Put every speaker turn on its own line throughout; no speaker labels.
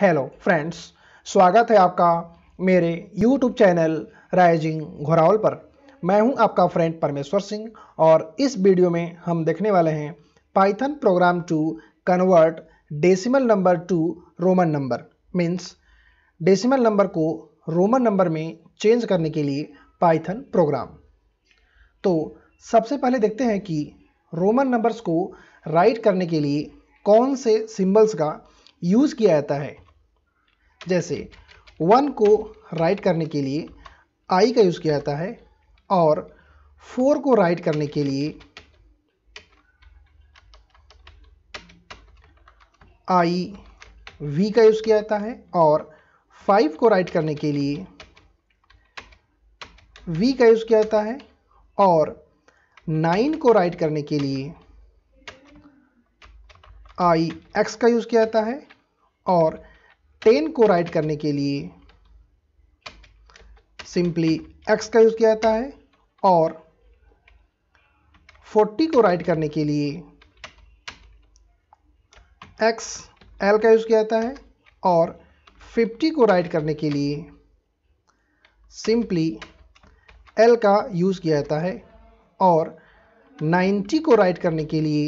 Hello friends स्वागत है आपका मेरे यूट्यूब चैनल राइजिंग घोरावल पर मैं हूं आपका फ्रेंड परमेश्वर सिंह और इस वीडियो में हम देखने वाले हैं Python program to convert decimal number to Roman number means decimal number को रोमन नंबर में चेंज करने के लिए पाइथन प्रोग्राम तो सबसे पहले देखते हैं कि रोमन नंबर्स को राइट करने के लिए कौन से सिंबल्स का यूज़ किया जाता है जैसे वन को राइट करने के लिए आई का यूज़ किया जाता है और फोर को राइट करने के लिए आई वी का यूज़ किया जाता है और फाइव को राइट करने के लिए वी का यूज़ किया जाता है और नाइन को राइट करने के लिए आई एक्स का यूज़ किया जाता है और टेन को राइट करने के लिए सिंपली एक्स का यूज किया जाता है और फोर्टी को राइट करने के लिए एक्स एल का यूज किया जाता है और फिफ्टी को राइट करने के लिए सिंपली एल का यूज किया जाता है और नाइन्टी को राइट करने के लिए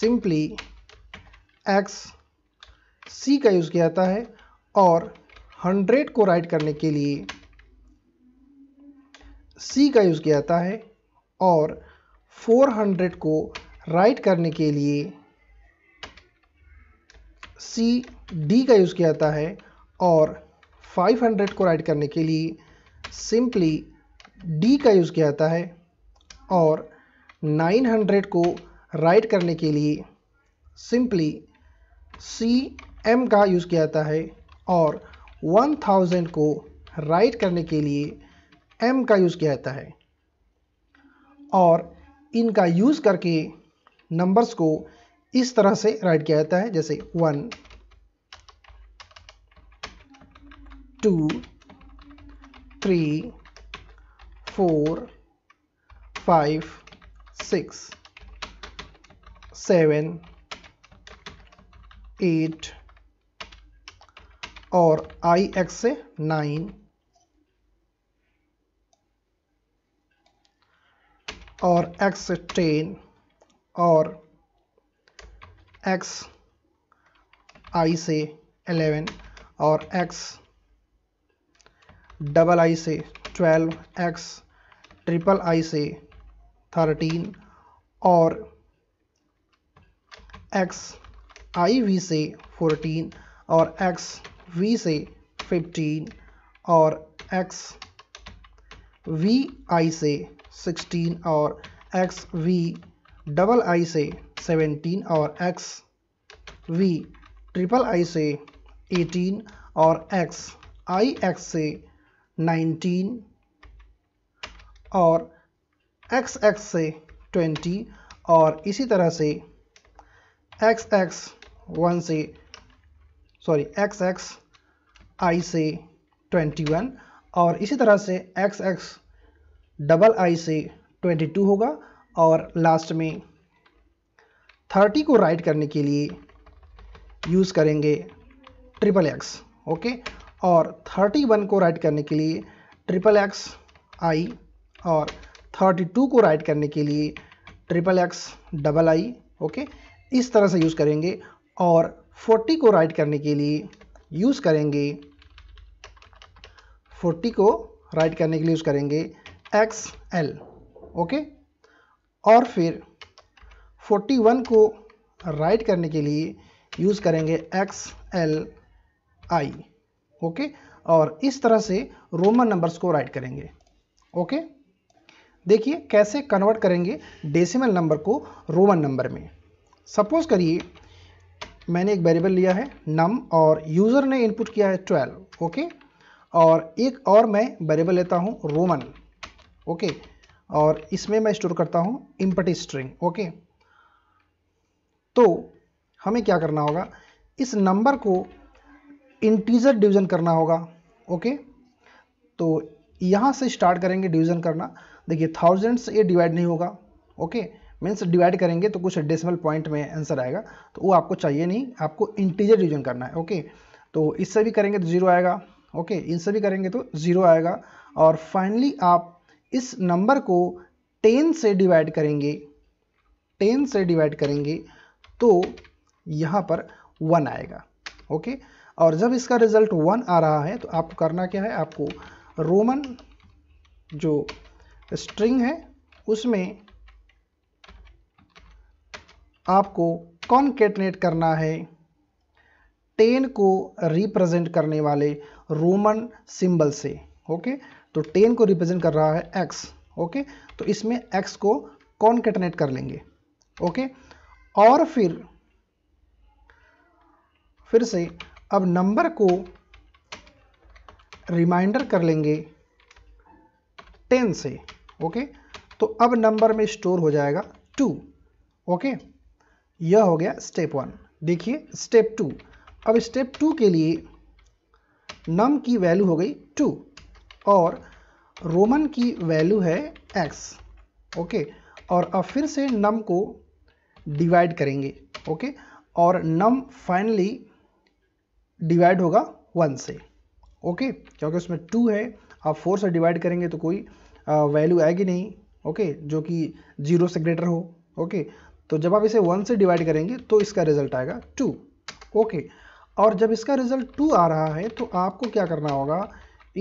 सिंपली एक्स सी का यूज़ किया जाता है और हंड्रेड को राइट करने के लिए सी का यूज़ किया जाता है और फोर हंड्रेड को राइट करने के लिए सी डी का यूज़ किया जाता है और फाइव हंड्रेड को राइट करने के लिए सिंपली डी का यूज़ किया जाता है और नाइन हंड्रेड को राइट करने के लिए सिंपली सी एम का यूज़ किया जाता है और 1000 को राइट करने के लिए एम का यूज़ किया जाता है और इनका यूज़ करके नंबर्स को इस तरह से राइट किया जाता है जैसे one two three four five six seven eight और आई एक्स से नाइन और एक्स से टेन और एक्स आई से एलेवन और एक्स डबल आई से ट्वेल्व एक्स ट्रिपल आई से थर्टीन और एक्स आई वी से फोर्टीन और एक्स v से 15 और x vi से 16 और x v डबल i से 17 और x v ट्रिपल i से 18 और x i x से 19 और x x से 20 और इसी तरह से एक्स एक्स वन से सॉरी एक्स एक्स आई से 21 और इसी तरह से एक्स एक्स डबल आई से 22 होगा और लास्ट में 30 को राइट करने के लिए यूज़ करेंगे ट्रिपल एक्स ओके और 31 को राइट करने के लिए ट्रिपल एक्स आई और 32 को राइट करने के लिए triple X double I okay इस तरह से यूज़ करेंगे और 40 को राइट करने के लिए यूज़ करेंगे 40 को राइट करने के लिए यूज़ करेंगे एक्स एल ओके और फिर 41 को राइट करने के लिए यूज़ करेंगे एक्स एल आई ओके और इस तरह से रोमन नंबर्स को राइट करेंगे ओके देखिए कैसे कन्वर्ट करेंगे डेसिमल नंबर को रोमन नंबर में सपोज करिए मैंने एक वेरिएबल लिया है नम और यूज़र ने इनपुट किया है ट्वेल्व ओके और एक और मैं वेरिएबल लेता हूँ रोमन ओके और इसमें मैं स्टोर करता हूँ इम्पट स्ट्रिंग ओके तो हमें क्या करना होगा इस नंबर को इंटीजर डिवीज़न करना होगा ओके तो यहाँ से स्टार्ट करेंगे डिवीज़न करना देखिए थाउजेंड से ये डिवाइड नहीं होगा ओके okay? मीन्स डिवाइड करेंगे तो कुछ डेसिमल पॉइंट में आंसर आएगा तो वो आपको चाहिए नहीं आपको इंटीजर डिवीजन करना है ओके तो इससे भी करेंगे तो जीरो आएगा ओके इनसे भी करेंगे तो जीरो आएगा और फाइनली आप इस नंबर को टेन से डिवाइड करेंगे टेन से डिवाइड करेंगे तो यहाँ पर वन आएगा ओके और जब इसका रिजल्ट वन आ रहा है तो आपको करना क्या है आपको रोमन जो स्ट्रिंग है उसमें आपको कॉन्केटनेट करना है टेन को रिप्रेजेंट करने वाले रोमन सिंबल से ओके तो टेन को रिप्रेजेंट कर रहा है एक्स ओके तो इसमें एक्स को कॉन्केटनेट कर लेंगे ओके और फिर फिर से अब नंबर को रिमाइंडर कर लेंगे टेन से ओके तो अब नंबर में स्टोर हो जाएगा टू ओके यह हो गया स्टेप वन देखिए स्टेप टू अब स्टेप टू के लिए नम की वैल्यू हो गई टू और रोमन की वैल्यू है एक्स ओके और अब फिर से नम को डिवाइड करेंगे ओके और नम फाइनली डिवाइड होगा वन से ओके क्योंकि उसमें टू है आप फोर से डिवाइड करेंगे तो कोई वैल्यू आएगी नहीं ओके जो कि जीरो से ग्रेटर हो ओके तो जब आप इसे वन से डिवाइड करेंगे तो इसका रिजल्ट आएगा टू ओके और जब इसका रिजल्ट टू आ रहा है तो आपको क्या करना होगा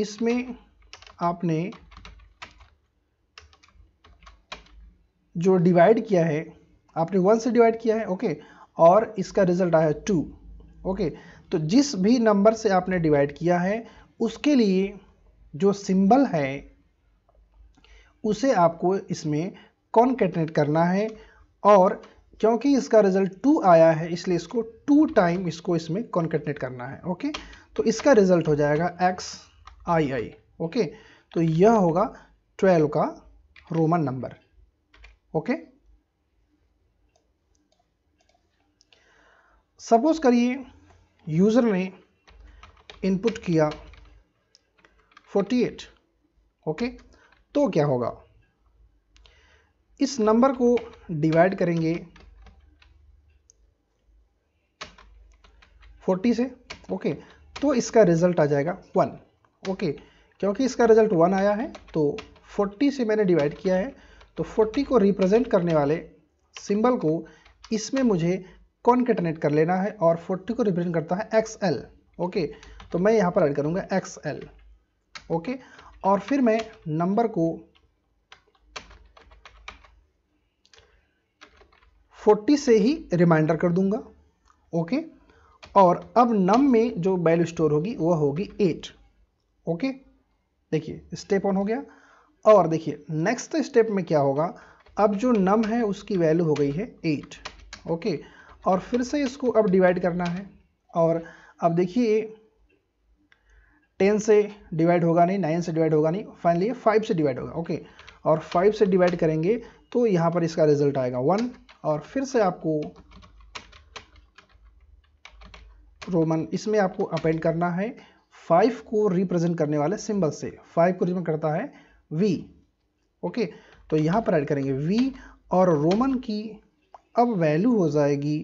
इसमें आपने जो डिवाइड किया है आपने वन से डिवाइड किया है ओके और इसका रिजल्ट आया टू ओके तो जिस भी नंबर से आपने डिवाइड किया है उसके लिए जो सिंबल है उसे आपको इसमें कॉन्केटनेट करना है और क्योंकि इसका रिजल्ट टू आया है इसलिए इसको टू टाइम इसको इसमें कॉन्कटनेट करना है ओके तो इसका रिजल्ट हो जाएगा एक्स आई आई ओके तो यह होगा ट्वेल्व का रोमन नंबर ओके सपोज करिए यूज़र ने इनपुट किया 48 ओके तो क्या होगा इस नंबर को डिवाइड करेंगे फोर्टी से ओके तो इसका रिजल्ट आ जाएगा वन ओके क्योंकि इसका रिजल्ट वन आया है तो फोर्टी से मैंने डिवाइड किया है तो फोर्टी को रिप्रेजेंट करने वाले सिंबल को इसमें मुझे कॉन्केटनेट कर लेना है और फोर्टी को रिप्रेजेंट करता है एक्स एल ओके तो मैं यहाँ पर ऐड करूँगा एक्स एल ओके और फिर मैं नंबर को 40 से ही रिमाइंडर कर दूंगा ओके और अब नम में जो वैल्यू स्टोर होगी वह होगी 8 ओके देखिए स्टेप ऑन हो गया और देखिए नेक्स्ट स्टेप में क्या होगा अब जो नम है उसकी वैल्यू हो गई है 8 ओके और फिर से इसको अब डिवाइड करना है और अब देखिए टेन से डिवाइड होगा नहीं नाइन से डिवाइड होगा नहीं फाइनली फाइव से डिवाइड होगा ओके और फाइव से डिवाइड करेंगे तो यहाँ पर इसका रिजल्ट आएगा वन और फिर से आपको रोमन इसमें आपको अपेंड करना है फाइव को रिप्रेजेंट करने वाले सिंबल से फाइव को रिप्रेजेंट करता है वी ओके तो यहां पर ऐड करेंगे वी और रोमन की अब वैल्यू हो जाएगी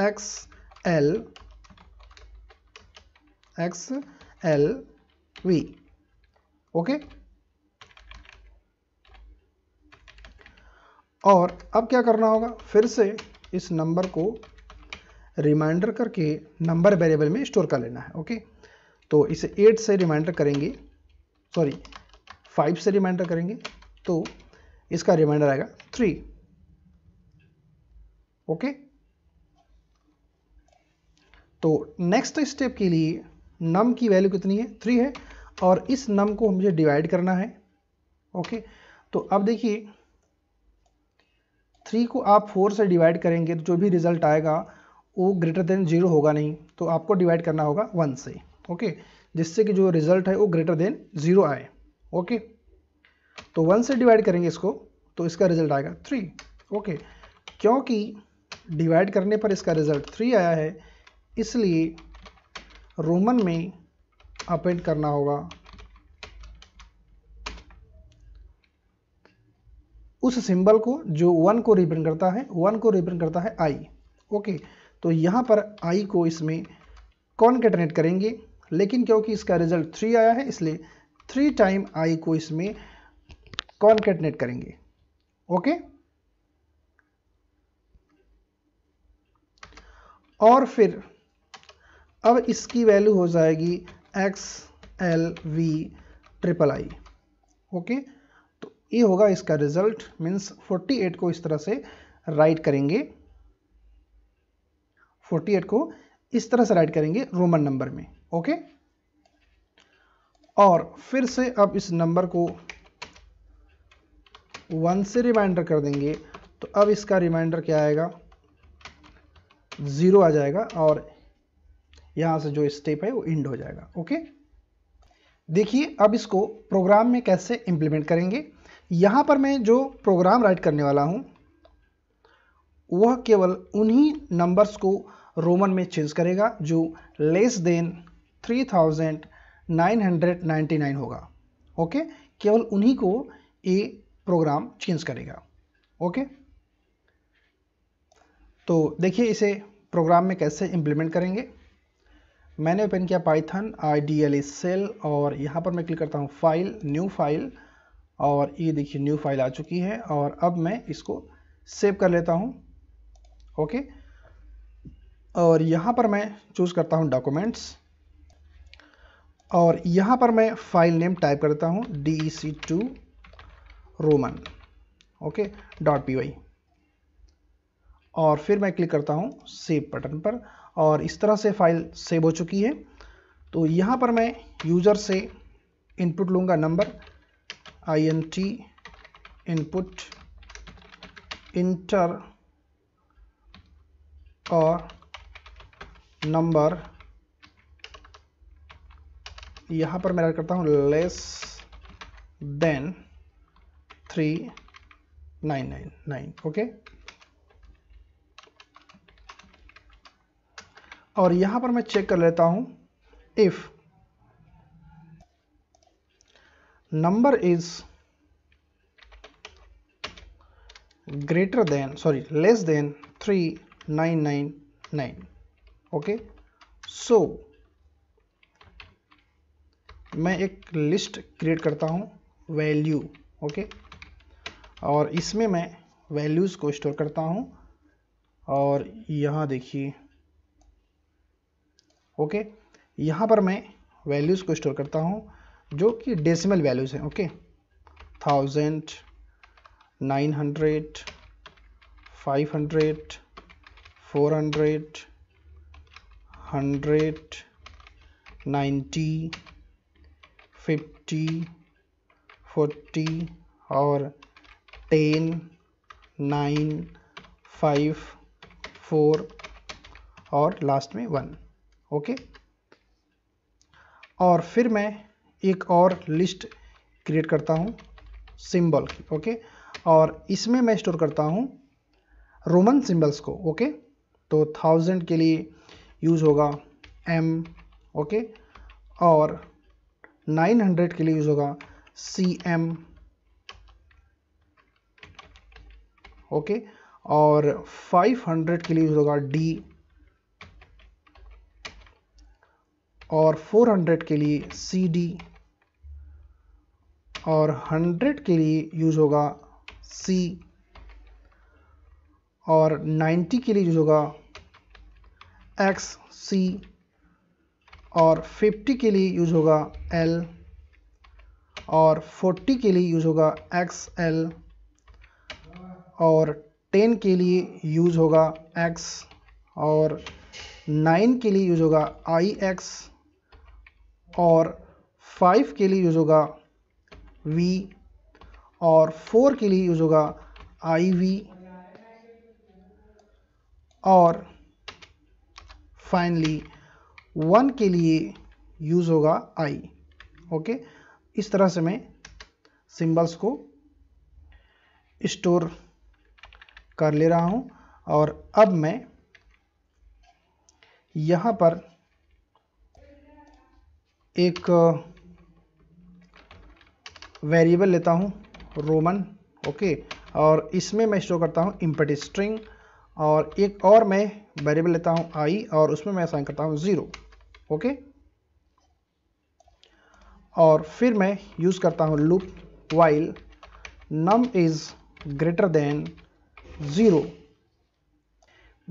X L X L V okay और अब क्या करना होगा फिर से इस नंबर को रिमाइंडर करके नंबर वेरिएबल में स्टोर कर लेना है ओके तो इसे एट से रिमाइंडर करेंगे सॉरी फाइव से रिमाइंडर करेंगे तो इसका रिमाइंडर आएगा थ्री ओके तो नेक्स्ट स्टेप के लिए नम की वैल्यू कितनी है थ्री है और इस नम को मुझे डिवाइड करना है ओके तो अब देखिए थ्री को आप फोर से डिवाइड करेंगे तो जो भी रिजल्ट आएगा वो ग्रेटर देन जीरो होगा नहीं तो आपको डिवाइड करना होगा वन से ओके जिससे कि जो रिजल्ट है वो ग्रेटर देन जीरो आए ओके तो वन से डिवाइड करेंगे इसको तो इसका रिजल्ट आएगा थ्री ओके क्योंकि डिवाइड करने पर इसका रिजल्ट थ्री आया है इसलिए रोमन में अपेंड करना होगा उस सिंबल को जो वन को रिप्रेजेंट करता है वन को रिप्रेजेंट करता है आई ओके तो यहाँ पर आई को इसमें कॉन्केटनेट करेंगे लेकिन क्योंकि इसका रिजल्ट थ्री आया है इसलिए थ्री टाइम आई को इसमें कॉन्केटनेट करेंगे ओके और फिर अब इसकी वैल्यू हो जाएगी X L V triple I okay ये e होगा इसका रिजल्ट मीन्स 48 को इस तरह से राइट करेंगे 48 को इस तरह से राइट करेंगे रोमन नंबर में ओके और फिर से अब इस नंबर को वन से रिमाइंडर कर देंगे तो अब इसका रिमाइंडर क्या आएगा ज़ीरो आ जाएगा और यहां से जो स्टेप है वो इंड हो जाएगा ओके देखिए अब इसको प्रोग्राम में कैसे इंप्लीमेंट करेंगे यहाँ पर मैं जो प्रोग्राम राइट करने वाला हूँ वह केवल उन्हीं नंबर्स को रोमन में चेंज करेगा जो लेस देन 3999 होगा ओके केवल उन्हीं को ये प्रोग्राम चेंज करेगा ओके तो देखिए इसे प्रोग्राम में कैसे इम्प्लीमेंट करेंगे मैंने ओपन किया Python I D L shell और यहाँ पर मैं क्लिक करता हूँ फाइल न्यू फाइल और ये देखिए न्यू फाइल आ चुकी है और अब मैं इसको सेव कर लेता हूँ ओके और यहाँ पर मैं चूज़ करता हूँ डॉक्यूमेंट्स और यहाँ पर मैं फाइल नेम टाइप करता हूँ D E C to Roman okay dot P Y और फिर मैं क्लिक करता हूँ सेव बटन पर और इस तरह से फाइल सेव हो चुकी है तो यहाँ पर मैं यूज़र से इनपुट लूँगा नंबर int input enter और नंबर यहां पर मैं करता हूं less than three nine nine nine okay और यहां पर मैं चेक कर लेता हूं if number is greater than sorry less than 3999 okay so मैं एक लिस्ट क्रिएट करता हूँ वैल्यू ओके और इसमें मैं वैल्यूज़ को स्टोर करता हूँ और यहाँ देखिए ओके यहाँ पर मैं वैल्यूज़ को स्टोर करता हूँ जो कि डेसिमल वैल्यूज़ हैं okay thousand nine hundred five hundred four hundred hundred ninety fifty forty और टेन नाइन फाइव फोर और लास्ट में वन ओके और फिर मैं एक और लिस्ट क्रिएट करता हूँ सिंबल की ओके और इसमें मैं स्टोर करता हूँ रोमन सिंबल्स को ओके तो थाउजेंड के लिए यूज़ होगा एम ओके और नाइन हंड्रेड के लिए यूज़ होगा सी एम ओके और फाइव हंड्रेड के लिए यूज होगा डी और 400 के लिए सी डी और हंड्रेड के लिए यूज होगा सी और नाइन्टी के लिए यूज होगा एक्स सी और फिफ्टी के लिए यूज होगा एल और 40 के लिए यूज होगा एक्स एल और टेन के लिए यूज होगा एक्स और नाइन के लिए यूज होगा आई एक्स और फाइव के लिए यूज होगा वी और फोर के लिए यूज़ होगा आई वी और फाइनली वन के लिए यूज़ होगा आई ओके इस तरह से मैं सिंबल्स को स्टोर कर ले रहा हूं और अब मैं यहां पर एक वेरिएबल लेता हूँ रोमन ओके और इसमें मैं शो करता हूँ इम्पट स्ट्रिंग और एक और मैं वेरिएबल लेता हूँ आई और उसमें मैं साइन करता हूँ ज़ीरो ओके और फिर मैं यूज़ करता हूँ loop while num is greater than zero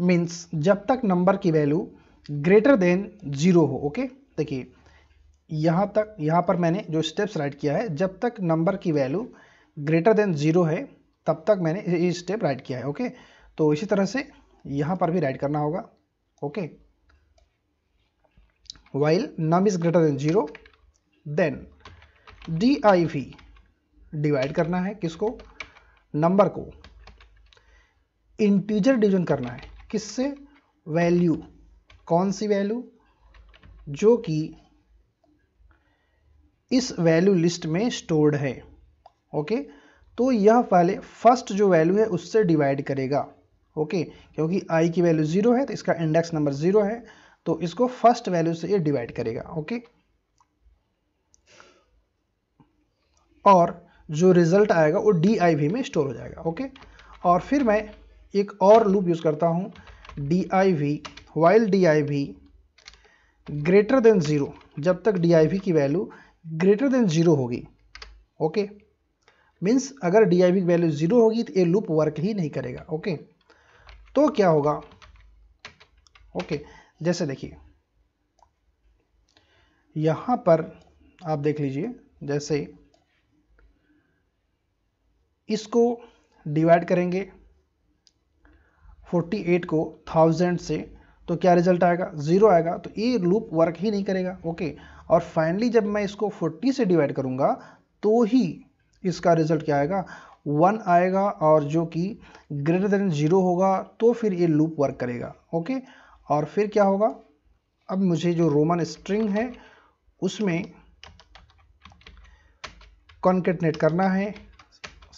means जब तक नंबर की वैल्यू ग्रेटर देन ज़ीरो हो ओके देखिए यहाँ तक यहाँ पर मैंने जो स्टेप्स राइट किया है जब तक नंबर की वैल्यू ग्रेटर देन ज़ीरो है तब तक मैंने ये स्टेप राइट किया है ओके तो इसी तरह से यहाँ पर भी राइट करना होगा okay while num is greater than zero then D I V divide करना है किसको नंबर को इंटीजर डिवीजन करना है किससे वैल्यू कौन सी वैल्यू जो कि इस वैल्यू लिस्ट में स्टोर्ड है ओके तो यह पहले फर्स्ट जो वैल्यू है उससे डिवाइड करेगा ओके क्योंकि आई की वैल्यू ज़ीरो है तो इसका इंडेक्स नंबर ज़ीरो है तो इसको फर्स्ट वैल्यू से ये डिवाइड करेगा ओके और जो रिजल्ट आएगा वो डी आई वी में स्टोर हो जाएगा ओके और फिर मैं एक और लूप यूज़ करता हूँ D I V while D I V greater than zero जब तक डी आई वी की वैल्यू ग्रेटर देन जीरो होगी ओके मीन्स अगर डी आई वैल्यू जीरो होगी तो ये लूप वर्क ही नहीं करेगा ओके तो क्या होगा ओके जैसे देखिए यहां पर आप देख लीजिए जैसे इसको डिवाइड करेंगे 48 को थाउजेंड से तो क्या रिजल्ट आएगा ज़ीरो आएगा तो ये लूप वर्क ही नहीं करेगा ओके और फाइनली जब मैं इसको 40 से डिवाइड करूँगा तो ही इसका रिज़ल्ट क्या आएगा वन आएगा और जो कि ग्रेटर देन ज़ीरो होगा तो फिर ये लूप वर्क करेगा ओके और फिर क्या होगा अब मुझे जो रोमन स्ट्रिंग है उसमें कॉन्केटनेट करना है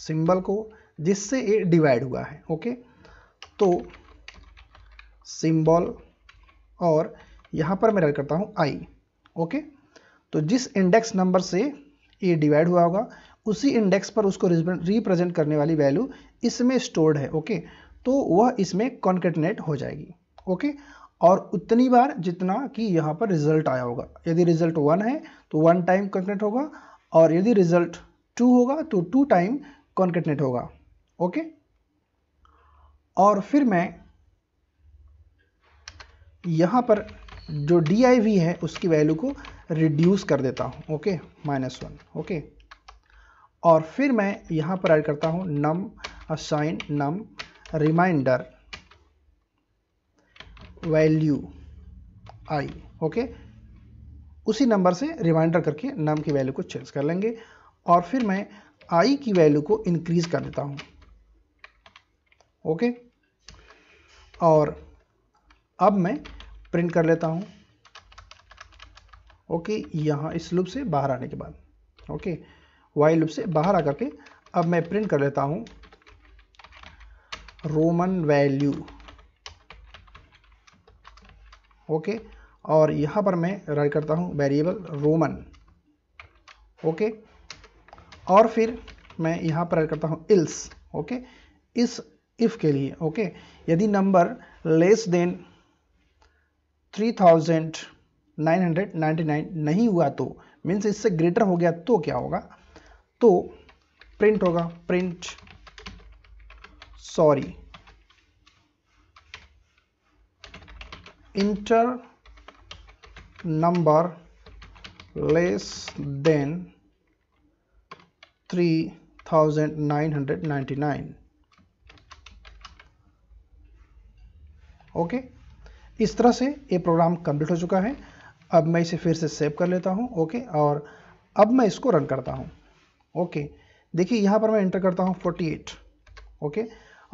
सिंबल को जिससे ये डिवाइड हुआ है ओके तो सिंबल और यहाँ पर मैं रेड करता हूँ आई ओके तो जिस इंडेक्स नंबर से ए डिवाइड हुआ होगा उसी इंडेक्स पर उसको रिप्रेजेंट करने वाली वैल्यू इसमें स्टोर्ड है ओके तो वह इसमें कॉन्केटनेट हो जाएगी ओके और उतनी बार जितना कि यहाँ पर रिजल्ट आया होगा यदि रिजल्ट वन है तो वन टाइम कॉन्केट होगा और यदि रिजल्ट टू होगा तो टू टाइम कॉन्केटनेट होगा ओके और फिर मैं यहाँ पर जो डी आई वी है उसकी वैल्यू को रिड्यूस कर देता हूँ ओके माइनस वन ओके और फिर मैं यहाँ पर ऐड करता हूँ num assign num reminder value I okay उसी नंबर से रिमाइंडर करके नम की वैल्यू को चेंज कर लेंगे और फिर मैं आई की वैल्यू को इंक्रीज कर देता हूँ ओके और अब मैं प्रिंट कर लेता हूँ ओके यहाँ इस लूप से बाहर आने के बाद ओके वाई लूप से बाहर आकर के अब मैं प्रिंट कर लेता हूँ रोमन वैल्यू ओके और यहाँ पर मैं रन करता हूँ वेरिएबल रोमन ओके और फिर मैं यहाँ पर रन करता हूँ इल्स ओके इस इफ़ के लिए ओके यदि नंबर लेस देन 3999 नहीं हुआ तो मीन्स इससे ग्रेटर हो गया तो क्या होगा तो प्रिंट होगा print sorry enter number less than 3999 okay okay इस तरह से ये प्रोग्राम कंप्लीट हो चुका है अब मैं इसे फिर से सेव कर लेता हूँ ओके और अब मैं इसको रन करता हूँ ओके देखिए यहाँ पर मैं इंटर करता हूँ 48 ओके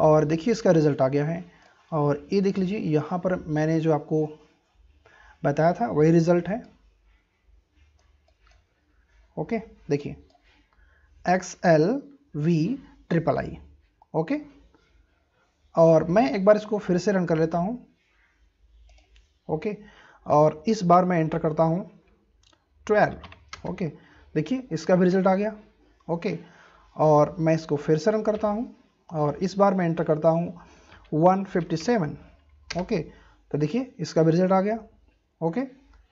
और देखिए इसका रिज़ल्ट आ गया है और ये देख लीजिए यहाँ पर मैंने जो आपको बताया था वही रिज़ल्ट है ओके देखिए X L V triple I okay और मैं एक बार इसको फिर से रन कर लेता हूँ ओके और इस बार मैं एंटर करता हूँ ट्वेल्व ओके देखिए इसका भी रिजल्ट आ गया ओके और मैं इसको फिर से रन करता हूँ और इस बार मैं एंटर करता हूँ 157 ओके तो देखिए इसका भी रिजल्ट आ गया ओके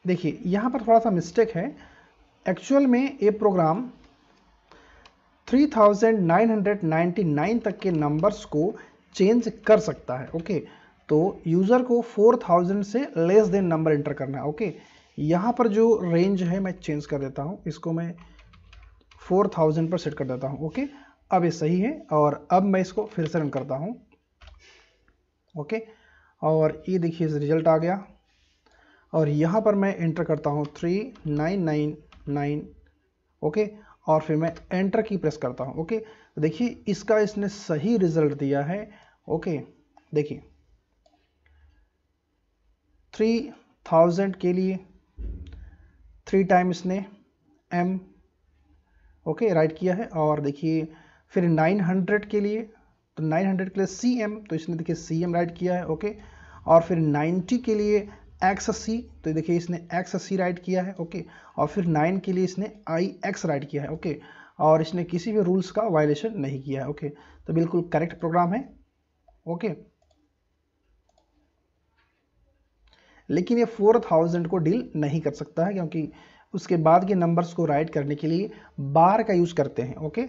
देखिए यहाँ पर थोड़ा सा मिस्टेक है एक्चुअल में ये प्रोग्राम 3999 तक के नंबर्स को चेंज कर सकता है ओके okay? तो यूज़र को 4000 से लेस देन नंबर इंटर करना है ओके यहाँ पर जो रेंज है मैं चेंज कर देता हूँ इसको मैं 4000 पर सेट कर देता हूँ ओके अब ये सही है और अब मैं इसको फिर से रन करता हूँ ओके और ये देखिए रिजल्ट आ गया और यहाँ पर मैं एंटर करता हूँ three nine nine nine okay और फिर मैं एंटर की प्रेस करता हूँ ओके देखिए इसका इसने सही रिज़ल्ट दिया है ओके देखिए थ्री थाउजेंड के लिए थ्री टाइम इसने एम ओके राइट किया है और देखिए फिर नाइन हंड्रेड के लिए तो नाइन हंड्रेड के लिए सी एम तो इसने देखिए सी एम राइट किया है ओके और फिर नाइन्टी के लिए एक्स सी तो देखिए इसने एक्स सी राइट किया है ओके और फिर नाइन के लिए इसने आई एक्स राइट किया है ओके और इसने किसी भी रूल्स का वायलेशन नहीं किया है ओके तो बिल्कुल करेक्ट प्रोग्राम है ओके लेकिन ये फोर थाउजेंड को डील नहीं कर सकता है क्योंकि उसके बाद के नंबर्स को राइट करने के लिए बार का यूज़ करते हैं ओके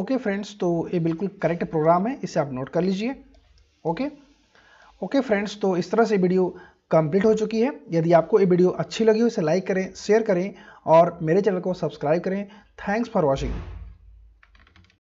ओके फ्रेंड्स तो ये बिल्कुल करेक्ट प्रोग्राम है इसे आप नोट कर लीजिए ओके ओके फ्रेंड्स तो इस तरह से वीडियो कंप्लीट हो चुकी है यदि आपको ये वीडियो अच्छी लगी हो इसे लाइक करें शेयर करें और मेरे चैनल को सब्सक्राइब करें थैंक्स फॉर वॉचिंग